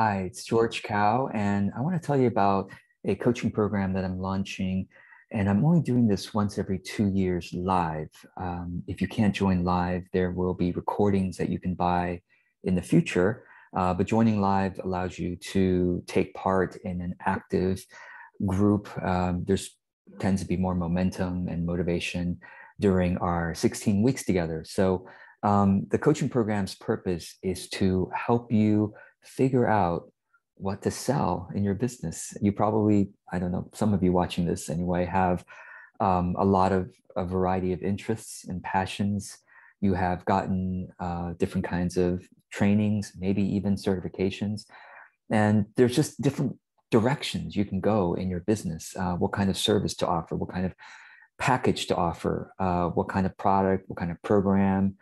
Hi, it's George Cow, and I want to tell you about a coaching program that I'm launching. And I'm only doing this once every two years live. Um, if you can't join live, there will be recordings that you can buy in the future. Uh, but joining live allows you to take part in an active group. Um, there's tends to be more momentum and motivation during our 16 weeks together. So um, the coaching program's purpose is to help you figure out what to sell in your business. You probably, I don't know, some of you watching this anyway, have um, a lot of a variety of interests and passions. You have gotten uh, different kinds of trainings, maybe even certifications. And there's just different directions you can go in your business, uh, what kind of service to offer, what kind of package to offer, uh, what kind of product, what kind of program,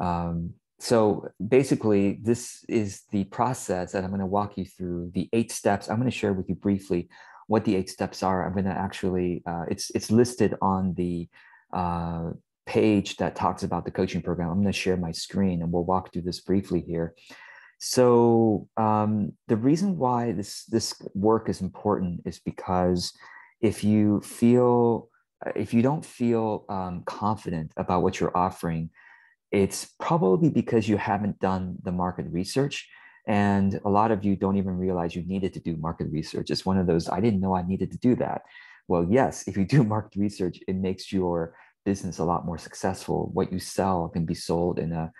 um, so basically, this is the process that I'm going to walk you through the eight steps. I'm going to share with you briefly what the eight steps are. I'm going to actually, uh, it's, it's listed on the uh, page that talks about the coaching program. I'm going to share my screen and we'll walk through this briefly here. So um, the reason why this, this work is important is because if you feel, if you don't feel um, confident about what you're offering, it's probably because you haven't done the market research. And a lot of you don't even realize you needed to do market research. It's one of those, I didn't know I needed to do that. Well, yes, if you do market research, it makes your business a lot more successful. What you sell can be sold in a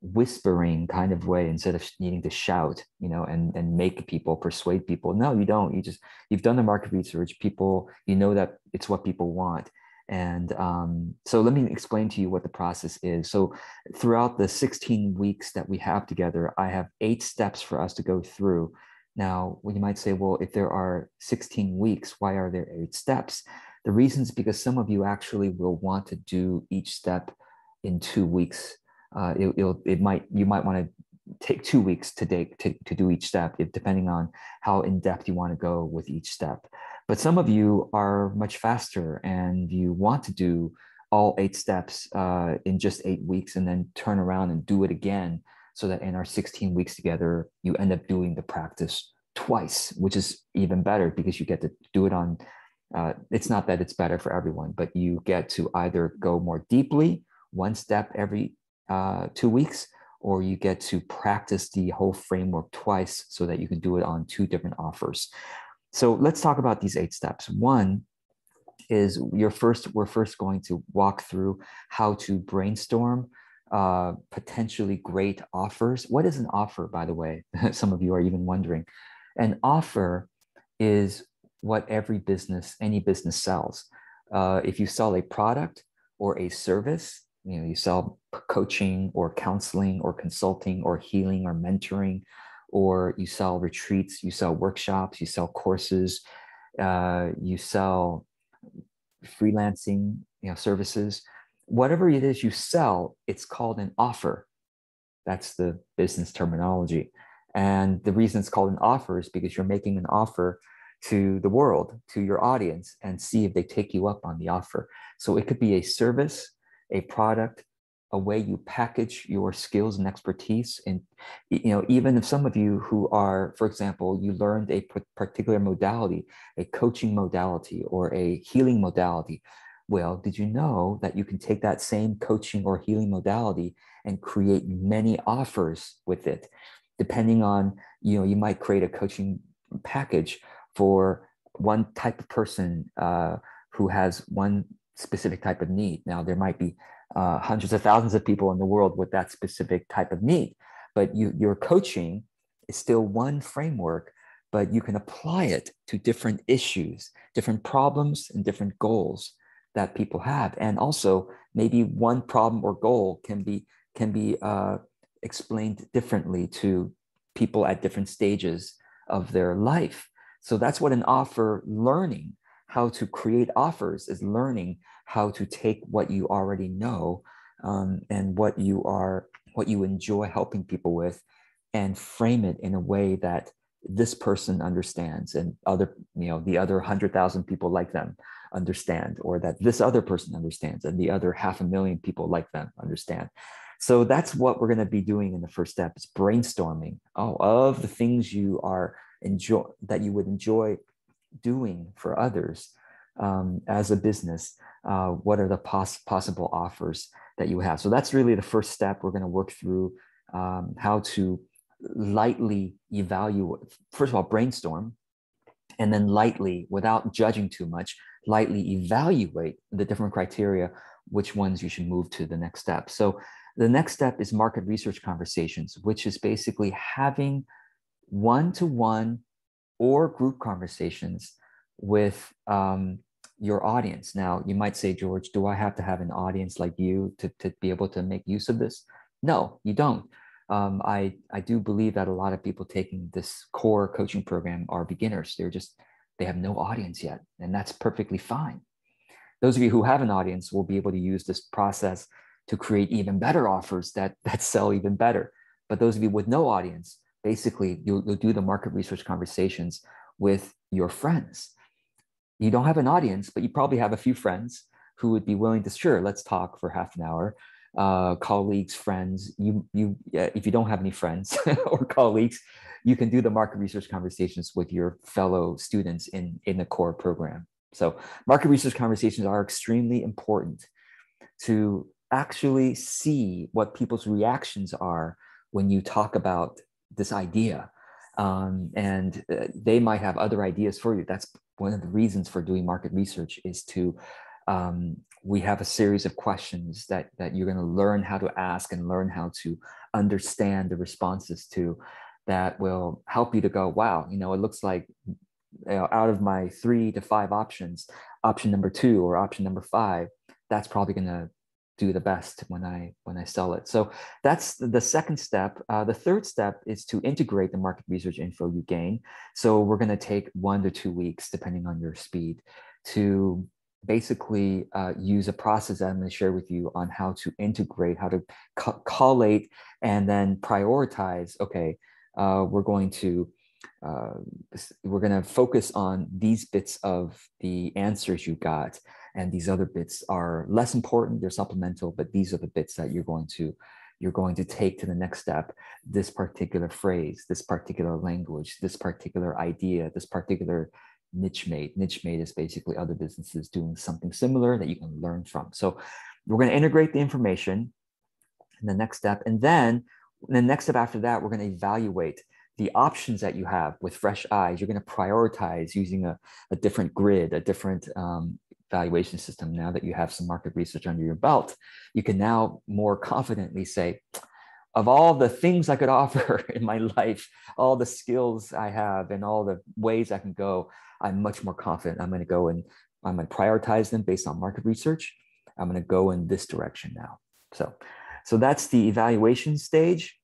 whispering kind of way instead of needing to shout, you know, and, and make people persuade people. No, you don't. You just, you've done the market research. People, you know that it's what people want. And um, so let me explain to you what the process is. So throughout the 16 weeks that we have together, I have eight steps for us to go through. Now, well, you might say, well, if there are 16 weeks, why are there eight steps? The reason is because some of you actually will want to do each step in two weeks. Uh, it, it might you might want to take two weeks to, take, to, to do each step, if, depending on how in depth you want to go with each step. But some of you are much faster and you want to do all eight steps uh, in just eight weeks and then turn around and do it again so that in our 16 weeks together, you end up doing the practice twice, which is even better because you get to do it on. Uh, it's not that it's better for everyone, but you get to either go more deeply, one step every uh, two weeks, or you get to practice the whole framework twice so that you can do it on two different offers so let's talk about these eight steps. One is your first, we're first going to walk through how to brainstorm uh, potentially great offers. What is an offer, by the way? Some of you are even wondering. An offer is what every business, any business sells. Uh, if you sell a product or a service, you know, you sell coaching or counseling or consulting or healing or mentoring, or you sell retreats, you sell workshops, you sell courses, uh, you sell freelancing you know, services. Whatever it is you sell, it's called an offer. That's the business terminology. And the reason it's called an offer is because you're making an offer to the world, to your audience, and see if they take you up on the offer. So it could be a service, a product, a way you package your skills and expertise and you know even if some of you who are for example you learned a particular modality a coaching modality or a healing modality well did you know that you can take that same coaching or healing modality and create many offers with it depending on you know you might create a coaching package for one type of person uh, who has one specific type of need now there might be uh, hundreds of thousands of people in the world with that specific type of need. But you, your coaching is still one framework, but you can apply it to different issues, different problems, and different goals that people have. And also, maybe one problem or goal can be can be uh, explained differently to people at different stages of their life. So that's what an offer learning, how to create offers, is learning how to take what you already know um, and what you are what you enjoy helping people with and frame it in a way that this person understands and other you know the other 100000 people like them understand or that this other person understands and the other half a million people like them understand so that's what we're going to be doing in the first step is brainstorming oh of the things you are enjoy that you would enjoy doing for others um, as a business, uh, what are the possible offers that you have? So that's really the first step. We're going to work through um, how to lightly evaluate, first of all, brainstorm, and then lightly, without judging too much, lightly evaluate the different criteria, which ones you should move to the next step. So the next step is market research conversations, which is basically having one to one or group conversations with um, your audience. Now, you might say, George, do I have to have an audience like you to, to be able to make use of this? No, you don't. Um, I, I do believe that a lot of people taking this core coaching program are beginners. They're just, they have no audience yet, and that's perfectly fine. Those of you who have an audience will be able to use this process to create even better offers that, that sell even better. But those of you with no audience, basically, you'll, you'll do the market research conversations with your friends you don't have an audience, but you probably have a few friends who would be willing to sure let's talk for half an hour uh, colleagues friends you you if you don't have any friends or colleagues you can do the market research conversations with your fellow students in in the core program so market research conversations are extremely important to actually see what people's reactions are when you talk about this idea um, and uh, they might have other ideas for you. That's one of the reasons for doing market research is to um, we have a series of questions that that you're going to learn how to ask and learn how to understand the responses to that will help you to go wow you know it looks like you know, out of my three to five options option number two or option number five that's probably going to do the best when I when I sell it. So that's the second step. Uh, the third step is to integrate the market research info you gain. So we're going to take one to two weeks, depending on your speed, to basically uh, use a process that I'm going to share with you on how to integrate, how to co- collate, and then prioritize. Okay, uh, we're going to uh, we're going to focus on these bits of the answers you got and these other bits are less important they're supplemental but these are the bits that you're going to you're going to take to the next step this particular phrase this particular language this particular idea this particular niche made niche made is basically other businesses doing something similar that you can learn from so we're going to integrate the information in the next step and then the next step after that we're going to evaluate the options that you have with fresh eyes you're going to prioritize using a, a different grid a different um, valuation system, now that you have some market research under your belt, you can now more confidently say, of all the things I could offer in my life, all the skills I have and all the ways I can go, I'm much more confident. I'm going to go and I'm going to prioritize them based on market research. I'm going to go in this direction now. So, so that's the evaluation stage.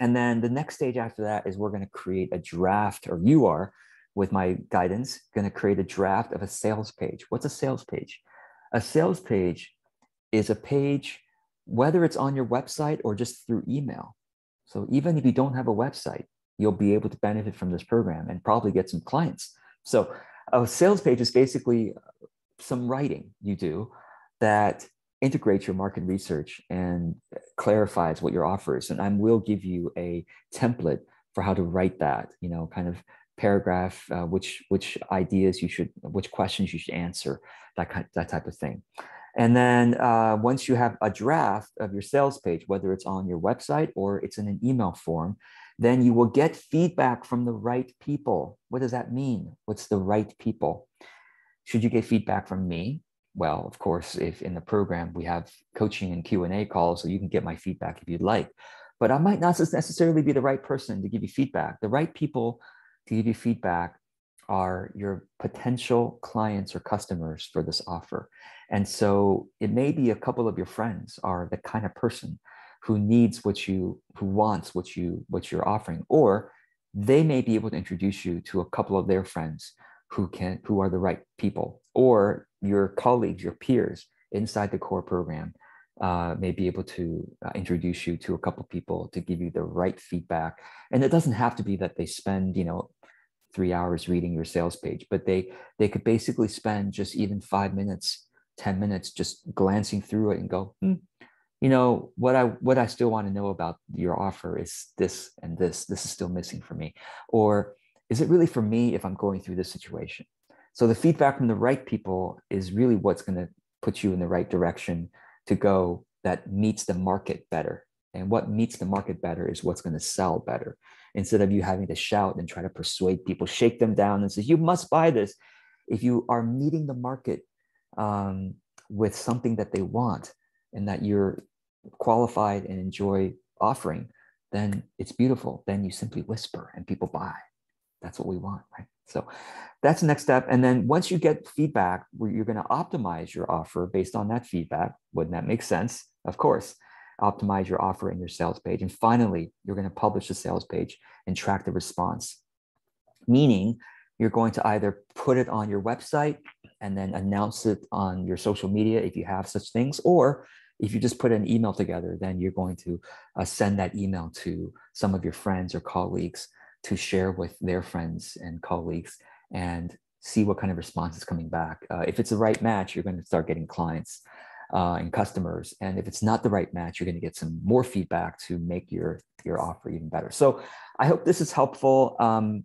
And then the next stage after that is we're going to create a draft, or you are with my guidance, going to create a draft of a sales page. What's a sales page? A sales page is a page, whether it's on your website or just through email. So even if you don't have a website, you'll be able to benefit from this program and probably get some clients. So a sales page is basically uh, some writing you do that integrates your market research and clarifies what your offer is. And I will give you a template for how to write that, you know, kind of paragraph, uh, which which ideas you should, which questions you should answer, that kind, that type of thing. And then uh, once you have a draft of your sales page, whether it's on your website or it's in an email form, then you will get feedback from the right people. What does that mean? What's the right people? Should you get feedback from me? Well, of course, if in the program we have coaching and Q&A calls, so you can get my feedback if you'd like. But I might not necessarily be the right person to give you feedback. The right people you feedback are your potential clients or customers for this offer. And so it may be a couple of your friends are the kind of person who needs what you who wants what you what you're offering or they may be able to introduce you to a couple of their friends who can who are the right people or your colleagues your peers inside the core program uh, may be able to uh, introduce you to a couple of people to give you the right feedback and it doesn't have to be that they spend you know three hours reading your sales page, but they they could basically spend just even five minutes, ten minutes, just glancing through it and go, hmm, you know, what I what I still want to know about your offer is this and this. This is still missing for me, or is it really for me if I'm going through this situation? So the feedback from the right people is really what's going to put you in the right direction to go that meets the market better. And what meets the market better is what's going to sell better instead of you having to shout and try to persuade people, shake them down and say, you must buy this. If you are meeting the market um, with something that they want and that you're qualified and enjoy offering, then it's beautiful. Then you simply whisper and people buy. That's what we want, right? So that's the next step. And then once you get feedback, you're going to optimize your offer based on that feedback, wouldn't that make sense? Of course optimize your offer and your sales page. And finally, you're going to publish the sales page and track the response, meaning you're going to either put it on your website and then announce it on your social media if you have such things, or if you just put an email together, then you're going to uh, send that email to some of your friends or colleagues to share with their friends and colleagues and see what kind of response is coming back. Uh, if it's the right match, you're going to start getting clients uh, and customers. And if it's not the right match, you're going to get some more feedback to make your your offer even better. So I hope this is helpful. Um,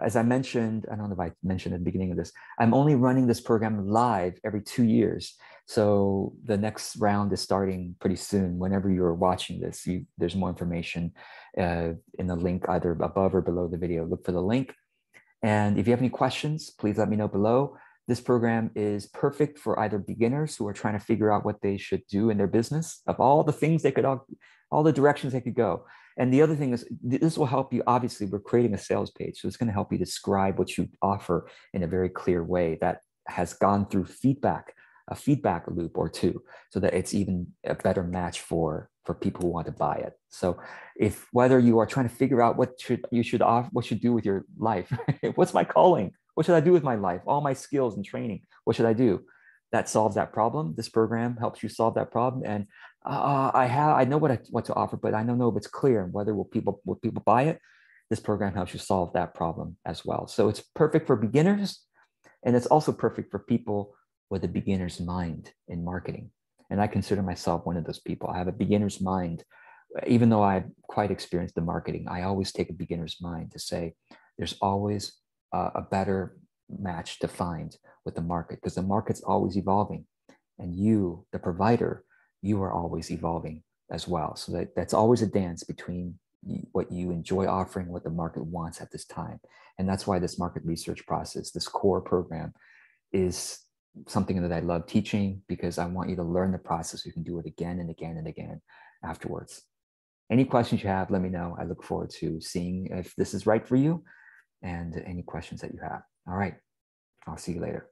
as I mentioned, I don't know if I mentioned at the beginning of this, I'm only running this program live every two years. So the next round is starting pretty soon. Whenever you're watching this, you, there's more information uh, in the link either above or below the video. Look for the link. And if you have any questions, please let me know below. This program is perfect for either beginners who are trying to figure out what they should do in their business of all the things they could all, all the directions they could go. And the other thing is this will help you. Obviously, we're creating a sales page. So it's going to help you describe what you offer in a very clear way that has gone through feedback, a feedback loop or two, so that it's even a better match for for people who want to buy it. So if whether you are trying to figure out what should you should off what should do with your life, what's my calling? What should I do with my life? All my skills and training. What should I do? That solves that problem. This program helps you solve that problem. And uh, I have, I know what I what to offer, but I don't know if it's clear and whether will people will people buy it. This program helps you solve that problem as well. So it's perfect for beginners, and it's also perfect for people with a beginner's mind in marketing. And I consider myself one of those people. I have a beginner's mind even though I've quite experienced the marketing, I always take a beginner's mind to say there's always uh, a better match to find with the market because the market's always evolving and you the provider you are always evolving as well so that, that's always a dance between what you enjoy offering what the market wants at this time and that's why this market research process this core program is something that i love teaching because i want you to learn the process you can do it again and again and again afterwards any questions you have let me know i look forward to seeing if this is right for you and any questions that you have. All right. I'll see you later.